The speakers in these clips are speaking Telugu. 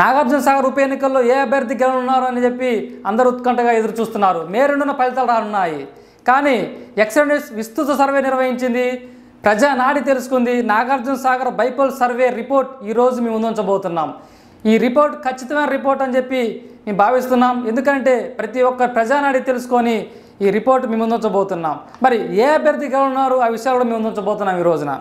నాగార్జున సాగర్ ఉప ఎన్నికల్లో ఏ అభ్యర్థి గెలవనున్నారు అని చెప్పి అందరూ ఉత్కంఠగా ఎదురు చూస్తున్నారు మే రెండున ఫలితాలు రానున్నాయి కానీ ఎక్సలెంట్స్ విస్తృత సర్వే నిర్వహించింది ప్రజానాడి తెలుసుకుంది Nagarjuna Sagar bypoll survey report ఈరోజు మేము ఉంచబోతున్నాం ఈ రిపోర్ట్ ఖచ్చితమైన రిపోర్ట్ అని చెప్పి మేము భావిస్తున్నాం ఎందుకంటే ప్రతి ఒక్క ప్రజానాడి తెలుసుకొని ఈ రిపోర్ట్ మేము ముందుంచబోతున్నాం మరి ఏ అభ్యర్థి గెలవనున్నారు ఆ విషయాలు కూడా మేము ముందుంచబోతున్నాం ఈ రోజున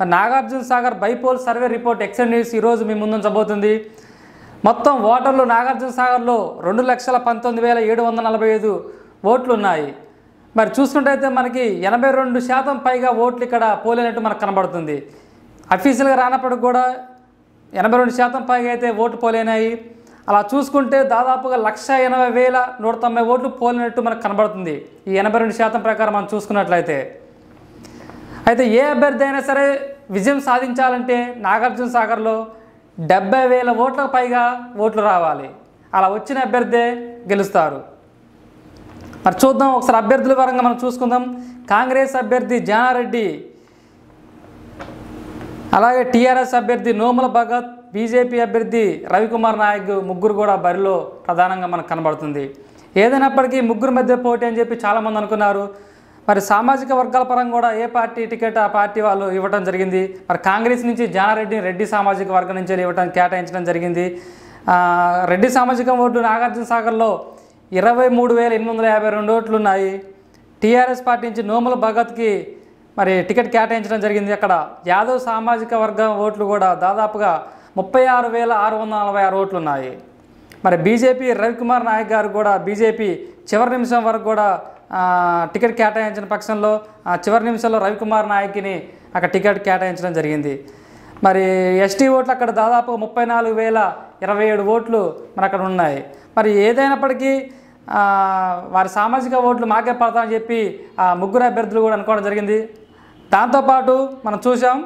మరి Nagarjuna Sagar bypoll survey report Excel news ఈరోజు మీ ముందు చబోతుంది మొత్తం ఓటర్లు నాగార్జున సాగర్లో రెండు లక్షల పంతొమ్మిది వేల ఏడు వందల నలభై ఐదు ఓట్లు ఉన్నాయి మరి చూసుకుంటైతే మనకి ఎనభై రెండు శాతం పైగా ఓట్లు ఇక్కడ పోలేనట్టు మనకు కనబడుతుంది అఫీషియల్గా రానప్పటికి కూడా ఎనభై రెండు శాతం పైగా అయితే ఓటు పోలేనాయి అలా చూసుకుంటే దాదాపుగా లక్ష ఎనభై వేల నూట తొంభై ఓట్లు పోలినట్టు మనకు కనబడుతుంది ఈ ఎనభై రెండు శాతం ప్రకారం మనం చూసుకున్నట్లయితే అయితే ఏ అభ్యర్థి అయినా సరే విజయం సాధించాలంటే నాగార్జున సాగర్లో డెబ్బై వేల ఓట్లకు పైగా ఓట్లు రావాలి అలా వచ్చిన అభ్యర్థే గెలుస్తారు మరి చూద్దాం ఒకసారి అభ్యర్థుల పరంగా మనం చూసుకుందాం కాంగ్రెస్ అభ్యర్థి జానారెడ్డి అలాగే టీఆర్ఎస్ అభ్యర్థి నోముల భగత్ బీజేపీ అభ్యర్థి రవికుమార్ నాయక్ ముగ్గురు కూడా బరిలో ప్రధానంగా మనకు కనబడుతుంది ఏదైనప్పటికీ ముగ్గురు మధ్య పోటీ అని చెప్పి చాలామంది అనుకున్నారు మరి సామాజిక వర్గాల పరంగా కూడా ఏ పార్టీ టికెట్ ఆ పార్టీ వాళ్ళు ఇవ్వడం జరిగింది మరి కాంగ్రెస్ నుంచి జానారెడ్డిని రెడ్డి సామాజిక వర్గం నుంచి ఇవ్వడం కేటాయించడం జరిగింది రెడ్డి సామాజిక ఓట్లు నాగార్జునసాగర్లో ఇరవై మూడు వేల ఎనిమిది వందల యాభై రెండు ఓట్లు ఉన్నాయి టీఆర్ఎస్ పార్టీ నుంచి నోముల భగత్కి మరి టికెట్ కేటాయించడం జరిగింది అక్కడ యాదవ్ సామాజిక వర్గం ఓట్లు కూడా దాదాపుగా ముప్పై ఆరు వేల ఆరు వందల నలభై ఆరు ఓట్లు ఉన్నాయి మరి బీజేపీ రవికుమార్ నాయక్ గారు కూడా బీజేపీ చివరి నిమిషం వరకు కూడా టికెట్ కేటాయించిన పక్షంలో చివరి నిమిషంలో రవికుమార్ నాయక్ని అక్కడ టికెట్ కేటాయించడం జరిగింది మరి ఎస్టీ ఓట్లు అక్కడ దాదాపు ముప్పై నాలుగు వేల ఇరవై ఏడు ఓట్లు మన అక్కడ ఉన్నాయి మరి ఏదైనప్పటికీ వారి సామాజిక ఓట్లు మాకే పడతామని చెప్పి ఆ ముగ్గురు అభ్యర్థులు కూడా అనుకోవడం జరిగింది దాంతోపాటు మనం చూసాం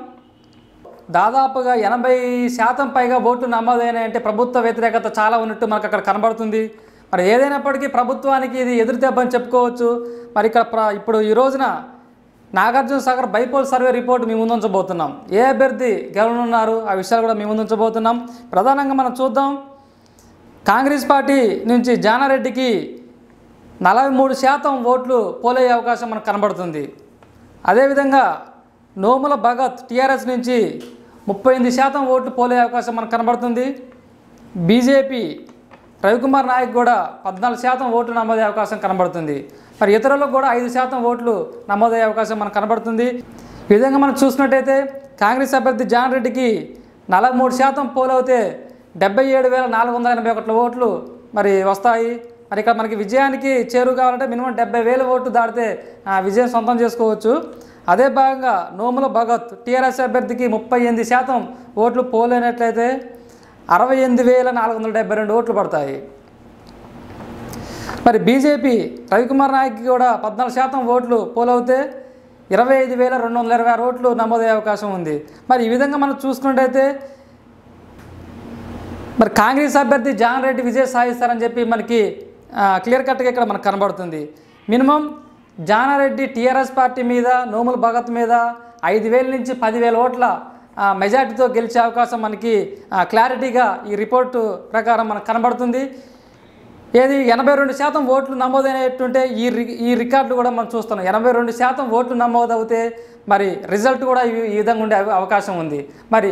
దాదాపుగా ఎనభై శాతం పైగా ఓట్లు నమోదైనాయంటే ప్రభుత్వ వ్యతిరేకత చాలా ఉన్నట్టు మనకు అక్కడ కనబడుతుంది మరి ఏదైనప్పటికీ ప్రభుత్వానికి ఇది ఎదురు దెబ్బని చెప్పుకోవచ్చు మరి ఇక్కడ ఇప్పుడు ఈ రోజున Nagarjuna Sagar bypoll survey report మేము ముందుంచబోతున్నాం ఏ అభ్యర్థి గెలవనున్నారు ఆ విషయాలు కూడా మేము ముందుంచబోతున్నాం ప్రధానంగా మనం చూద్దాం కాంగ్రెస్ పార్టీ నుంచి జానారెడ్డికి నలభై మూడు శాతం ఓట్లు పోలయ్యే అవకాశం మనకు కనబడుతుంది అదేవిధంగా నోముల భగత్ టీఆర్ఎస్ నుంచి ముప్పై ఎనిమిది శాతం ఓట్లు పోలే అవకాశం మనకు కనబడుతుంది బీజేపీ రవికుమార్ నాయక్ కూడా పద్నాలుగు శాతం ఓట్లు నమోదయ్యే అవకాశం కనబడుతుంది మరి ఇతరులకు కూడా ఐదు శాతం ఓట్లు నమోదయ్యే అవకాశం మనకు కనబడుతుంది ఈ విధంగా మనం చూసినట్టయితే కాంగ్రెస్ అభ్యర్థి జాన్ రెడ్డికి నలభై మూడు శాతం పోలవుతే డెబ్బై ఏడు వేల నాలుగు వందల ఎనభై ఒకటి ఓట్లు మరి వస్తాయి మరి ఇక్కడ మనకి విజయానికి చేరువు కావాలంటే మినిమం డెబ్బై వేల ఓట్లు దాటితే విజయం సొంతం చేసుకోవచ్చు అదే భాగంగా నోముల భగత్ టీఆర్ఎస్ అభ్యర్థికి ముప్పై ఎనిమిది శాతం ఓట్లు పోలేనట్లయితే అరవై ఎనిమిది వేల నాలుగు వందల డెబ్బై రెండు ఓట్లు పడతాయి మరి బీజేపీ రవికుమార్ నాయక్కి కూడా పద్నాలుగు శాతం ఓట్లు పోలవుతే ఇరవై ఐదు వేల రెండు వందల ఇరవై ఆరు ఓట్లు నమోదయ్యే అవకాశం ఉంది మరి ఈ విధంగా మనం చూసుకున్నట్టయితే మరి కాంగ్రెస్ అభ్యర్థి జాన్ రెడ్డి విజయ సాధిస్తారని చెప్పి మనకి క్లియర్ కట్గా ఇక్కడ మనకు కనబడుతుంది మినిమం జానారెడ్డి టీఆర్ఎస్ పార్టీ మీద నోముల భగత్ మీద ఐదు వేల నుంచి పదివేల ఓట్ల మెజార్టీతో గెలిచే అవకాశం మనకి క్లారిటీగా ఈ రిపోర్టు ప్రకారం మనకు కనబడుతుంది ఏది ఎనభై రెండు శాతం ఓట్లు నమోదైనట్టుంటే ఈ ఈ రికార్డులు కూడా మనం చూస్తున్నాం ఎనభై రెండు శాతం ఓట్లు నమోదవుతే మరి రిజల్ట్ కూడా ఈ విధంగా ఉండే అవకాశం ఉంది మరి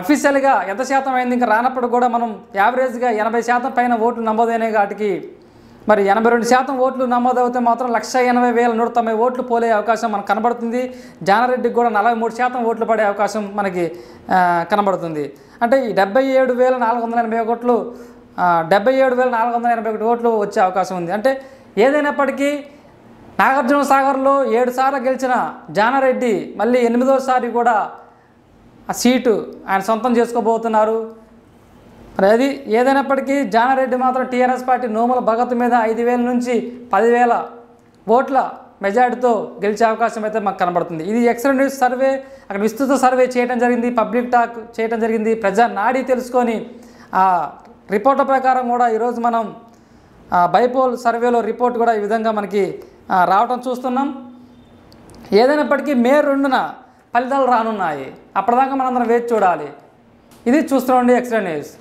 అఫీషియల్గా ఎంత శాతం అయింది ఇంకా రానప్పుడు కూడా మనం యావరేజ్గా ఎనభై శాతం పైన ఓట్లు నమోదైన వాటికి మరి ఎనభై రెండు శాతం ఓట్లు నమోదవుతే మాత్రం లక్ష ఎనభై వేల నూట తొంభై ఓట్లు పోలే అవకాశం మనకు కనబడుతుంది జానారెడ్డికి కూడా నలభై మూడు శాతం ఓట్లు పడే అవకాశం మనకి కనబడుతుంది అంటే ఈ డెబ్బై ఏడు వేల నాలుగు వందల ఎనభై ఒకట్లు డెబ్బై ఏడు వేల నాలుగు వందల ఎనభై ఒకటి ఓట్లు వచ్చే అవకాశం ఉంది అంటే ఏదైనప్పటికీ నాగార్జున సాగర్లో ఏడు సార్లు గెలిచిన జానారెడ్డి మళ్ళీ ఎనిమిదోసారి కూడా ఆ సీటు ఆయన సొంతం చేసుకోబోతున్నారు మరి అది ఏదైనప్పటికీ జానారెడ్డి మాత్రం టీఆర్ఎస్ పార్టీ నోముల భగత్ మీద ఐదు వేల నుంచి పదివేల ఓట్ల మెజార్టీతో గెలిచే అవకాశం అయితే మాకు కనబడుతుంది ఇది ఎక్సలెంట్ న్యూస్ సర్వే అక్కడ విస్తృత సర్వే చేయడం జరిగింది పబ్లిక్ టాక్ చేయడం జరిగింది ప్రజా నాడి తెలుసుకొని ఆ రిపోర్ట్ ప్రకారం కూడా ఈరోజు మనం బైపోల్ సర్వేలో రిపోర్ట్ కూడా ఈ విధంగా మనకి రావటం చూస్తున్నాం ఏదైనప్పటికీ మే రెండున ఫలితాలు రానున్నాయి అప్పటిదాకా మనందరం వేచి చూడాలి ఇది చూస్తున్నాండి ఎక్సలెంట్ న్యూస్